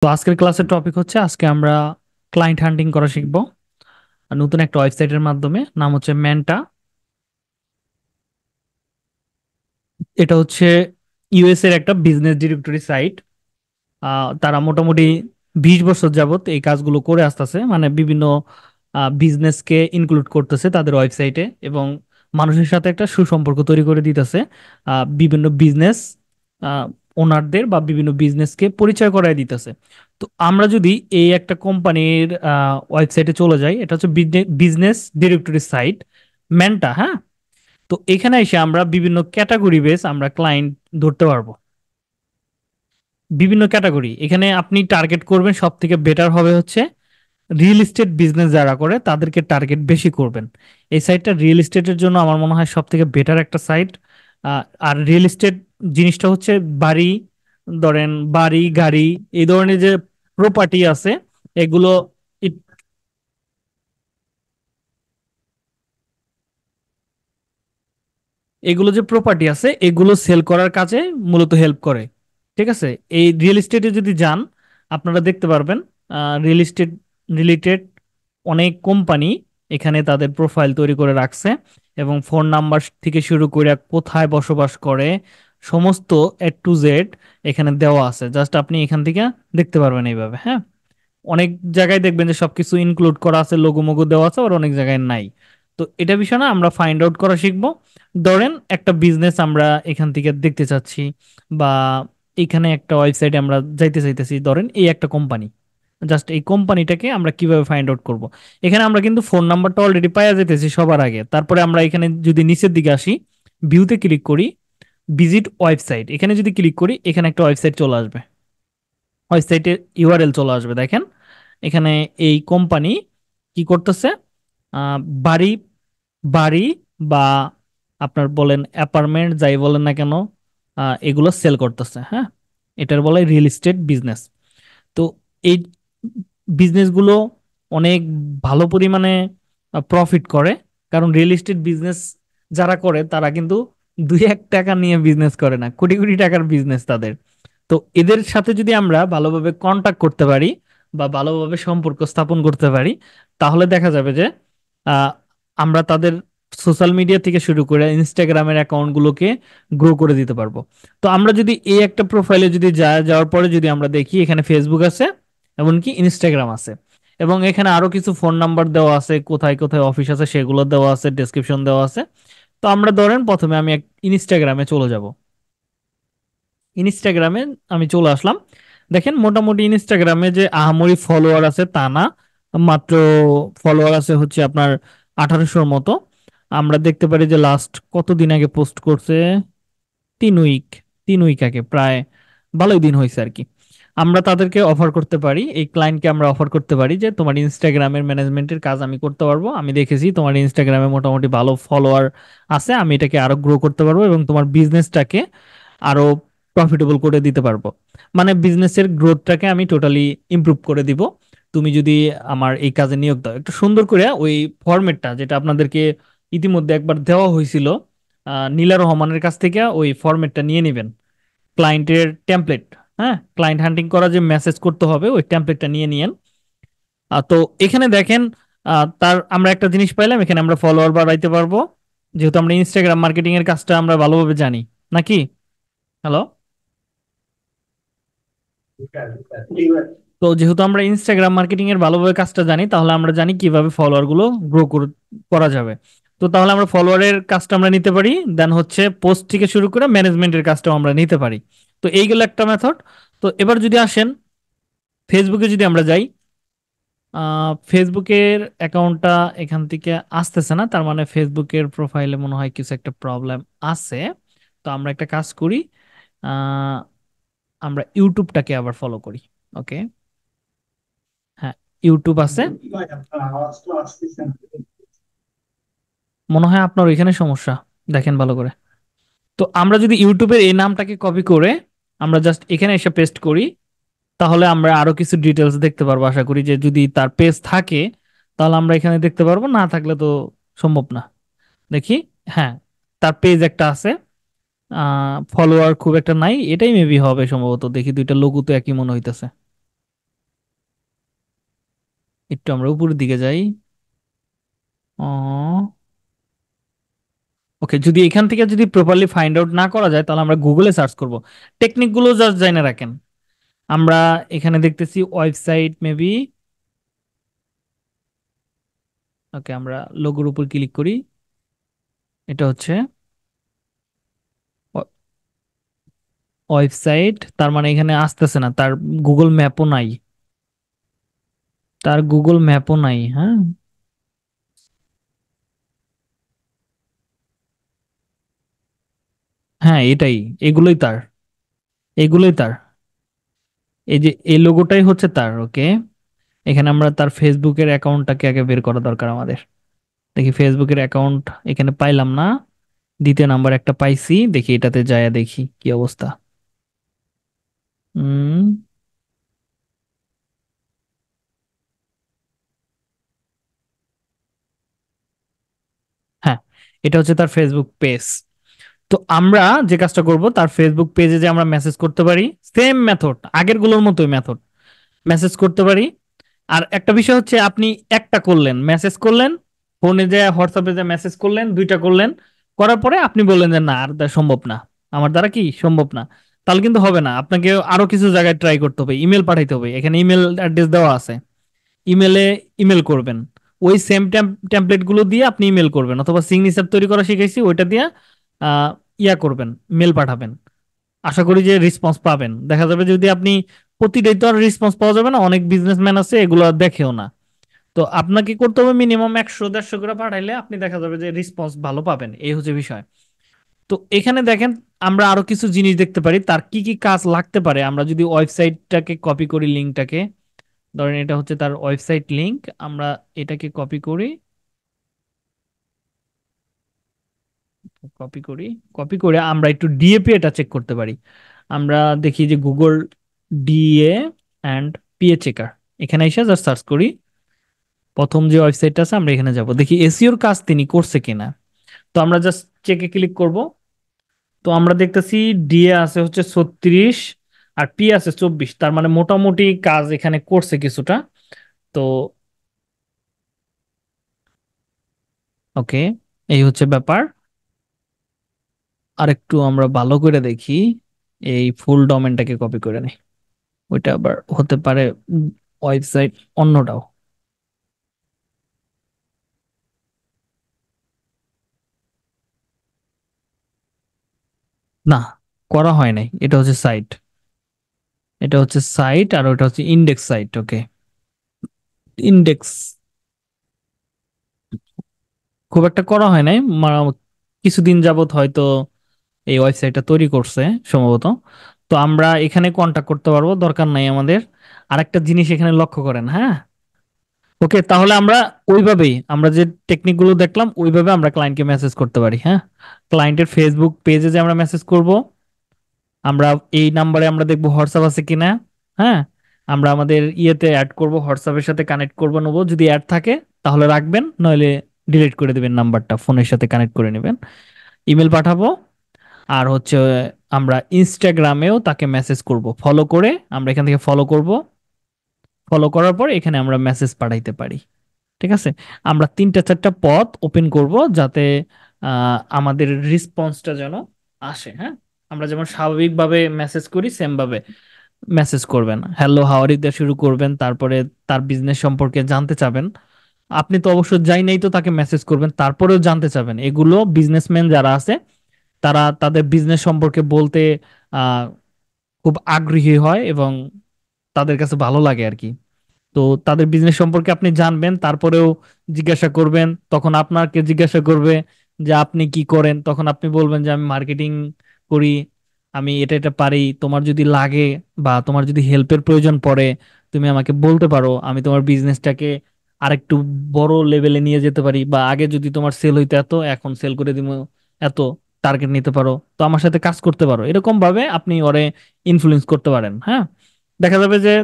তো আজকের ক্লাসের টপিক হচ্ছে আজকে আমরা ক্লায়েন্ট হান্টিং করা শিখব নতুন একটা ওয়েবসাইটের মাধ্যমে নাম হচ্ছে ম্যান্টা এটা হচ্ছে ইউএস এর একটা বিজনেস ডিরেক্টরি সাইট তারা মোটামুটি বিশ বছর যাবত এই কাজগুলো করে আসতেছে মানে বিভিন্ন বিজনেসকে ইনক্লুড করতেছে তাদের ওয়েবসাইটে এবং মানুষের সাথে একটা সুসম্পর্ক তৈরি করে দিতেছে বিভিন্ন বিজনেস ওনারদের বা বিভিন্ন বিজনেসকে পরিচয় করাই দিতেছে তো আমরা যদি এই একটা কোম্পানির ওয়েবসাইটে চলে যাই এটা হচ্ছে বিজনেস ডিরেক্টরি সাইট ম্যানটা হ্যাঁ তো এখানে এসে আমরা বিভিন্ন ক্যাটাগরি বেস আমরা ক্লায়েন্ট ধরতে পারবো বিভিন্ন ক্যাটাগরি এখানে আপনি টার্গেট করবেন সব থেকে বেটার হবে হচ্ছে রিয়েল এস্টেট বিজনেস যারা করে তাদেরকে টার্গেট বেশি করবেন এই সাইটটা রিয়েল এস্টেটের জন্য আমার মনে হয় সব থেকে বেটার একটা সাইট আর রিয়েল এস্টেট জিনিসটা হচ্ছে বাড়ি ধরেন বাড়ি গাড়ি এই ধরনের যে প্রপার্টি আছে এগুলো এগুলো যে প্রপার্টি আছে এগুলো সেল করার কাজে মূলত হেল্প করে ঠিক আছে এই রিয়েল এস্টেটে যদি যান আপনারা দেখতে পারবেন রিয়েল এস্টেট রিলেটেড অনেক কোম্পানি এখানে তাদের প্রোফাইল তৈরি করে রাখছে এবং ফোন নাম্বার থেকে শুরু করে কোথায় বসবাস করে সমস্ত এ টু জেড এখানে দেওয়া আছে জাস্ট আপনি এখান থেকে দেখতে পারবেন এইভাবে হ্যাঁ অনেক জায়গায় দেখবেন যে সবকিছু ইনক্লুড করা আছে লঘু মগু দেওয়া আছে আর অনেক জায়গায় নাই তো এটা বিষয় না আমরা ফাইন্ড আউট করা শিখবো ধরেন একটা বিজনেস আমরা এখান থেকে দেখতে চাচ্ছি বা এখানে একটা ওয়েবসাইটে আমরা যাইতে চাইতেছি ধরেন এই একটা কোম্পানি জাস্ট এই কোম্পানিটাকে আমরা কিভাবে ফাইন্ড আউট করব এখানে আমরা কিন্তু ফোন নাম্বারটা অলরেডি পাওয়া যেতেছি সবার আগে তারপরে আমরা এখানে যদি নিচের দিকে আসি ভিউতে ক্লিক করি ভিজিট ওয়েবসাইট এখানে যদি ক্লিক করি এখানে একটা ওয়েবসাইট চলে আসবে ওয়েবসাইটের ইউআরএল চলে আসবে দেখেন এখানে এই কোম্পানি কি করতেছে বাড়ি বাড়ি বা আপনার বলেন অ্যাপার্টমেন্ট যাই বলেন না কেন এগুলো সেল করতেছে হ্যাঁ এটার বলে রিয়েল এস্টেট বিজনেস তো এই বিজনেসগুলো অনেক ভালো পরিমাণে প্রফিট করে কারণ রিয়েল এস্টেট বিজনেস যারা করে তারা কিন্তু দুই এক টাকা নিয়ে বিজনেস করে না কোটি কোটি টাকার বিজনেস তাদের তো এদের সাথে যদি আমরা ভালোভাবে কন্ট্যাক্ট করতে পারি বা ভালোভাবে সম্পর্ক স্থাপন করতে পারি তাহলে দেখা যাবে যে আমরা তাদের সোশ্যাল মিডিয়া থেকে শুরু করে ইনস্টাগ্রামের অ্যাকাউন্টগুলোকে গ্রো করে দিতে পারবো তো আমরা যদি এই একটা প্রোফাইলে যদি যা যাওয়ার পরে যদি আমরা দেখি এখানে ফেসবুক আছে এমনকি ইনস্টাগ্রাম আছে এবং এখানে আরো কিছু ফোন নাম্বার দেওয়া আছে কোথায় কোথায় অফিস আছে সেগুলো দেওয়া আছে ডেসক্রিপশন দেওয়া আছে তো আমরা ধরেন প্রথমে আমি ইনস্টাগ্রামে চলে যাব ইনস্টাগ্রামে আমি চলে আসলাম দেখেন মোটামুটি ইনস্টাগ্রামে যে আহামরি ফলোয়ার আছে তা না মাত্র ফলোয়ার আছে হচ্ছে আপনার আঠারোশোর মতো আমরা দেখতে পারি যে লাস্ট কতদিন আগে পোস্ট করছে তিন উইক তিন উইক আগে প্রায় ভালোই দিন হয়েছে আর কি আমরা তাদেরকে অফার করতে পারি এই ক্লায়েন্টকে আমরা অফার করতে পারি যে তোমার ইনস্টাগ্রামের ম্যানেজমেন্টের কাজ আমি করতে পারবো আমি দেখেছি তোমার ইনস্টাগ্রামে মোটামুটি ভালো ফলোয়ার আছে আমি এটাকে আরো গ্রো করতে পারবো এবং তোমার বিজনেসটাকে আরো প্রফিটেবল করে দিতে পারবো মানে বিজনেসের গ্রোথটাকে আমি টোটালি ইমপ্রুভ করে দিব তুমি যদি আমার এই কাজে নিয়োগ দাও একটু সুন্দর করে ওই ফরম্যাটটা যেটা আপনাদেরকে ইতিমধ্যে একবার দেওয়া হয়েছিল নীলা রহমানের কাছ থেকে ওই ফরম্যাটটা নিয়ে নেবেন ক্লায়েন্টের টেমপ্লেট হ্যাঁ ক্লায়েন্ট হান্টিং করা যে মেসেজ করতে হবে ওই টেমপ্লেটটা নিয়ে নিয়েন তো এখানে দেখেন তার আমরা একটা জিনিস পাইলাম এখানে আমরা ফলোয়ার বাড়াইতে পারবো যেহেতু আমরা ইনস্টাগ্রাম মার্কেটিং এর কাজটা আমরা ভালোভাবে জানি নাকি হ্যালো তো যেহেতু আমরা ইনস্টাগ্রাম মার্কেটিং এর ভালোভাবে কাজটা জানি তাহলে আমরা জানি কিভাবে ফলোয়ার গুলো গ্রো করা যাবে তো তাহলে আমরা ফলোয়ারের কাজটা আমরা নিতে পারি দেন হচ্ছে পোস্ট থেকে শুরু করে ম্যানেজমেন্টের কাজটাও আমরা নিতে পারি তো এই গেল একটা মেথড তো এবার যদি আসেন ফেসবুকে যদি আমরা যাই ফেসবুকের অ্যাকাউন্টটা এখান থেকে আসতেছে না তার মানে ফেসবুকের প্রোফাইলে মনে হয় কিছু একটা প্রবলেম আছে তো আমরা একটা কাজ করি আমরা ইউটিউবটাকে আবার ফলো করি ওকে হ্যাঁ ইউটিউব আছে মনে হয় আপনার এখানে সমস্যা দেখেন ভালো করে তো আমরা যদি ইউটিউবের এই নামটাকে কপি করে আমরা জাস্ট এখানে এসে পেস্ট করি তাহলে আমরা আরো কিছু ডিটেলস দেখতে পারবো আশা করি যে যদি তার পেজ থাকে তাহলে আমরা এখানে দেখতে পারবো না থাকলে তো সম্ভব না দেখি হ্যাঁ তার পেজ একটা আছে ফলোয়ার খুব একটা নাই এটাই মেবি হবে সম্ভবত দেখি দুইটা লঘু তো একই মনে হইতেছে একটু আমরা উপরের দিকে যাই ওকে যদি এখান থেকে যদি প্রপারলি ফাইন্ড আউট না করা যায় তাহলে আমরা গুগলে সার্চ করব টেকনিকগুলো জাস্ট জেনে রাখেন আমরা এখানে দেখতেছি ওয়েবসাইট মেবি ওকে আমরা লোগোর উপর ক্লিক করি এটা হচ্ছে ওয়েবসাইট তার মানে এখানে আসতেছে না তার গুগল ম্যাপও নাই তার গুগল ম্যাপও নাই হ্যাঁ হ্যাঁ এটাই এগুলোই তার এগুলোই তার এই যে এই লোগোটাই হচ্ছে তার ওকে এখানে আমরা তার ফেসবুকের অ্যাকাউন্টটাকে আগে বের করা দরকার আমাদের দেখি ফেসবুকের অ্যাকাউন্ট এখানে পাইলাম না দ্বিতীয় নাম্বার একটা পাইছি দেখি এটাতে যায় দেখি কি অবস্থা হুম হ্যাঁ এটা হচ্ছে তার ফেসবুক পেজ তো আমরা যে কাজটা করব তার ফেসবুক পেজে যে আমরা মেসেজ করতে পারি সেম মেথড আগের গুলোর মতোই মেথড মেসেজ করতে পারি আর একটা বিষয় হচ্ছে আপনি একটা করলেন মেসেজ করলেন ফোনে যে হোয়াটসঅ্যাপে যে মেসেজ করলেন দুইটা করলেন করার পরে আপনি বললেন যে না আর সম্ভব না আমার দ্বারা কি সম্ভব না তাহলে কিন্তু হবে না আপনাকে আরো কিছু জায়গায় ট্রাই করতে হবে ইমেল পাঠাইতে হবে এখানে ইমেল অ্যাড্রেস দেওয়া আছে ইমেলে ইমেল করবেন ওই সেম ট্যাম্পলেট গুলো দিয়ে আপনি ইমেল করবেন অথবা সিগনেচার তৈরি করা শিখেছি ওইটা দিয়ে ইয়া করবেন মেল পাঠাবেন আশা করি যে রেসপন্স পাবেন দেখা যাবে যদি আপনি প্রতিটাই তো আর রেসপন্স পাওয়া যাবে না অনেক বিজনেসম্যান আছে এগুলো দেখেও না তো আপনাকে করতে হবে মিনিমাম একশো দেড়শো করে পাঠাইলে আপনি দেখা যাবে যে রেসপন্স ভালো পাবেন এই হচ্ছে বিষয় তো এখানে দেখেন আমরা আরো কিছু জিনিস দেখতে পারি তার কি কি কাজ লাগতে পারে আমরা যদি ওয়েবসাইটটাকে কপি করি লিঙ্কটাকে ধরেন এটা হচ্ছে তার ওয়েবসাইট লিঙ্ক আমরা এটাকে কপি করি কপি করি কপি করে আমরা একটু ডিএপি এটা চেক করতে পারি আমরা দেখি যে Google DA and PA checker এখানে এসে জাস্ট সার্চ করি প্রথম যে ওয়েবসাইটটা আছে আমরা এখানে যাব দেখি এসিওর e কাজ তিনি করছে কিনা তো আমরা জাস্ট চেকে ক্লিক করব তো আমরা দেখতেছি ডিএ আছে হচ্ছে ছত্রিশ আর পি আছে চব্বিশ তার মানে মোটামুটি কাজ এখানে করছে কিছুটা তো ওকে এই হচ্ছে ব্যাপার আরেকটু আমরা ভালো করে দেখি এই ফুল ডোমেনটাকে কপি করে নেই ওইটা আবার হতে পারে ওয়েবসাইট অন্যটাও না করা হয় নাই এটা হচ্ছে সাইট এটা হচ্ছে সাইট আর ওটা হচ্ছে ইন্ডেক্স সাইট ওকে ইন্ডেক্স খুব একটা করা হয় নাই কিছুদিন যাবত হয়তো এই ওয়েবসাইটটা তৈরি করছে সম্ভবত তো আমরা এখানে কন্ট্যাক্ট করতে পারবো দরকার নাই আমাদের আরেকটা জিনিস এখানে লক্ষ্য করেন হ্যাঁ ওকে তাহলে আমরা ওইভাবেই আমরা যে টেকনিকগুলো দেখলাম ওইভাবে আমরা ক্লায়েন্টকে মেসেজ করতে পারি হ্যাঁ ক্লায়েন্টের ফেসবুক পেজে যে আমরা মেসেজ করব আমরা এই নাম্বারে আমরা দেখব হোয়াটসঅ্যাপ আছে কিনা হ্যাঁ আমরা আমাদের ইয়েতে অ্যাড করব হোয়াটসঅ্যাপের সাথে কানেক্ট করব নেবো যদি অ্যাড থাকে তাহলে রাখবেন নইলে ডিলিট করে দেবেন নাম্বারটা ফোনের সাথে কানেক্ট করে নেবেন ইমেল পাঠাবো আর হচ্ছে আমরা ইনস্টাগ্রামেও তাকে মেসেজ করব ফলো করে আমরা এখান থেকে ফলো করব ফলো করার পর এখানে আমরা মেসেজ পাঠাইতে পারি ঠিক আছে আমরা তিনটা চারটা পথ ওপেন করব যাতে আমাদের রিসপন্সটা যেন আসে হ্যাঁ আমরা যেমন স্বাভাবিকভাবে মেসেজ করি সেমভাবে মেসেজ করবেন হ্যালো হাওয়ার দিয়ে শুরু করবেন তারপরে তার বিজনেস সম্পর্কে জানতে চাবেন আপনি তো অবশ্য যাই নাই তো তাকে মেসেজ করবেন তারপরেও জানতে চাবেন এগুলো বিজনেসম্যান যারা আছে তারা তাদের বিজনেস সম্পর্কে বলতে খুব আগ্রহী হয় এবং তাদের কাছে ভালো লাগে আর কি তো তাদের বিজনেস সম্পর্কে আপনি জানবেন তারপরেও জিজ্ঞাসা করবেন তখন আপনাকে জিজ্ঞাসা করবে যে আপনি কি করেন তখন আপনি বলবেন যে আমি মার্কেটিং করি আমি এটা এটা পারি তোমার যদি লাগে বা তোমার যদি হেল্পের প্রয়োজন পড়ে তুমি আমাকে বলতে পারো আমি তোমার বিজনেসটাকে আরেকটু বড় লেভেলে নিয়ে যেতে পারি বা আগে যদি তোমার সেল হইতে এত এখন সেল করে দিব এত টার্গেট নিতে পারো তো আমার সাথে কাজ করতে পারো এরকম ভাবে আপনি ওরে ইনফ্লুয়েন্স করতে পারেন হ্যাঁ দেখা যাবে যে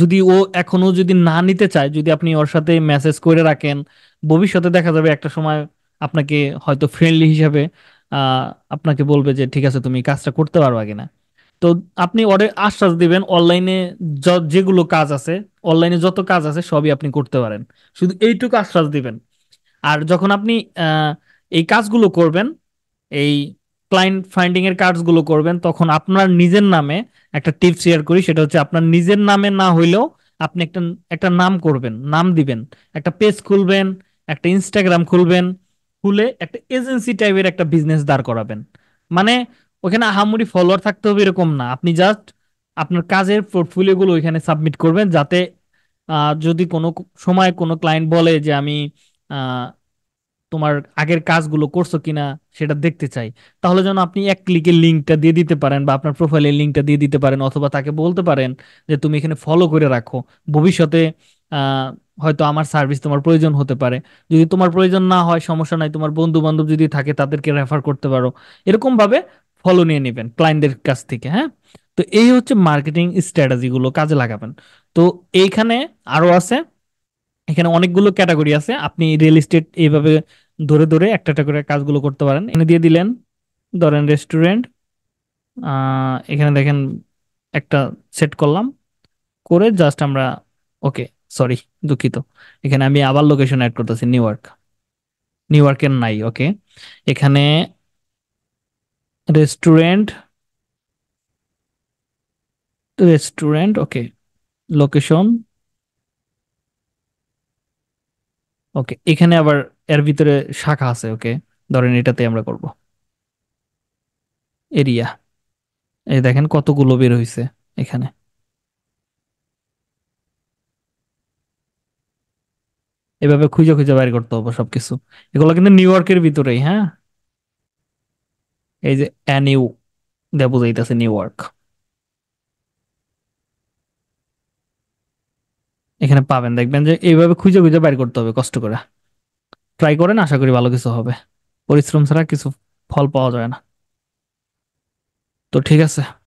যদি ও এখনো যদি না নিতে চায় যদি আপনি ওর সাথে মেসেজ করে রাখেন ভবিষ্যতে দেখা যাবে একটা সময় আপনাকে হয়তো ফ্রেন্ডলি হিসাবে আপনাকে বলবে যে ঠিক আছে তুমি কাজটা করতে আগে কিনা তো আপনি ওরে আশ্বাস দিবেন অনলাইনে যেগুলো কাজ আছে অনলাইনে যত কাজ আছে সবই আপনি করতে পারেন শুধু এইটুকু আশ্বাস দিবেন আর যখন আপনি এই কাজগুলো করবেন এই ক্লায়েন্ট ফাইন্ডিং এর কাজগুলো করবেন তখন আপনার নিজের নামে একটা টিপস শেয়ার করি সেটা হচ্ছে আপনার নিজের নামে না হইলেও আপনি একটা একটা নাম করবেন নাম দিবেন একটা পেজ খুলবেন একটা ইনস্টাগ্রাম খুলবেন খুলে একটা এজেন্সি টাইপের একটা বিজনেস দাঁড় করাবেন মানে ওখানে আহামরি ফলোয়ার থাকতে হবে এরকম না আপনি জাস্ট আপনার কাজের পোর্টফোলিওগুলো ওইখানে সাবমিট করবেন যাতে যদি কোনো সময় কোনো ক্লায়েন্ট বলে যে আমি তোমার আগের কাজগুলো করছো কিনা সেটা দেখতে চাই তাহলে যেন আপনি এক ক্লিকে লিঙ্কটা দিয়ে দিতে পারেন বা আপনার প্রোফাইলের লিঙ্কটা দিয়ে দিতে পারেন অথবা তাকে বলতে পারেন যে তুমি এখানে ফলো করে রাখো ভবিষ্যতে হয়তো আমার সার্ভিস তোমার প্রয়োজন হতে পারে যদি তোমার প্রয়োজন না হয় সমস্যা নাই তোমার বন্ধু বান্ধব যদি থাকে তাদেরকে রেফার করতে পারো এরকম ভাবে ফলো নিয়ে নেবেন ক্লায়েন্টদের কাছ থেকে হ্যাঁ তো এই হচ্ছে মার্কেটিং স্ট্র্যাটেজিগুলো কাজে লাগাবেন তো এইখানে আরো আছে এখানে অনেকগুলো ক্যাটাগরি আছে আপনি রিয়েল এস্টেট এইভাবে ধরে ধরে একটা একটা করে কাজগুলো করতে পারেন এনে দিয়ে দিলেন ধরেন রেস্টুরেন্ট এখানে দেখেন একটা সেট করলাম করে জাস্ট আমরা ওকে সরি দুঃখিত এখানে আমি আবার লোকেশন অ্যাড করতেছি নিউ ইয়র্ক নিউ ইয়র্কের নাই ওকে এখানে restaurant restaurant okay location okay এখানে আবার এর ভিতরে শাখা আছে ওকে ধরেন এটাতে আমরা করব এরিয়া এই দেখেন কতগুলো বের হয়েছে এখানে এভাবে খুঁজে খুঁজে বাইর করতে হবে সবকিছু এগুলো কিন্তু নিউ ইয়র্কের ভিতরেই হ্যাঁ এই যে অ্যানিউ দেয়া বুঝাইতেছে নিউ ইয়র্ক এখানে পাবেন দেখবেন যে এইভাবে খুঁজে খুঁজে বাইর করতে হবে কষ্ট করে ট্রাই করেন আশা করি ভালো কিছু হবে পরিশ্রম ছাড়া কিছু ফল পাওয়া যায় না তো ঠিক আছে